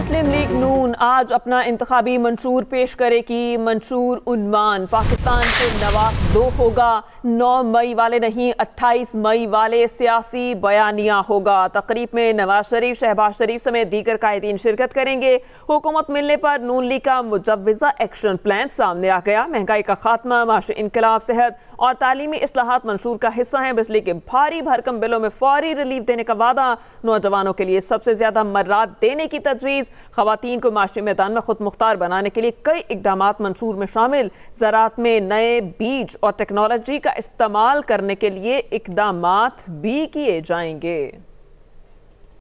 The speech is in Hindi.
मुस्लिम लीग नून आज अपना इंतबी मंशूर पेश करेगी मंशूर उन्वान पाकिस्तान के नवाब दो होगा नौ मई वाले नहीं अट्ठाईस मई वाले सियासी बयानिया होगा तकरीब में नवाज शरीफ शहबाज शरीफ समेत दीगर कायदीन शिरकत करेंगे हुकूमत मिलने पर नून लीग का मुजवजा एक्शन प्लान सामने आ गया महंगाई का खात्मा माशी इनकलाब सेहत और तालीमी असलाहत मंशूर का हिस्सा है बिजली के भारी भरकम बिलों में फौरी रिलीफ देने का वादा नौजवानों के लिए सबसे ज्यादा मर्रात देने की तजवीज़ खातन को माशी मैदान में खुद मुख्तार बनाने के लिए कई इकदाम मंसूर में शामिल ज़रात में नए बीज और टेक्नोलॉजी का इस्तेमाल करने के लिए इकदाम भी किए जाएंगे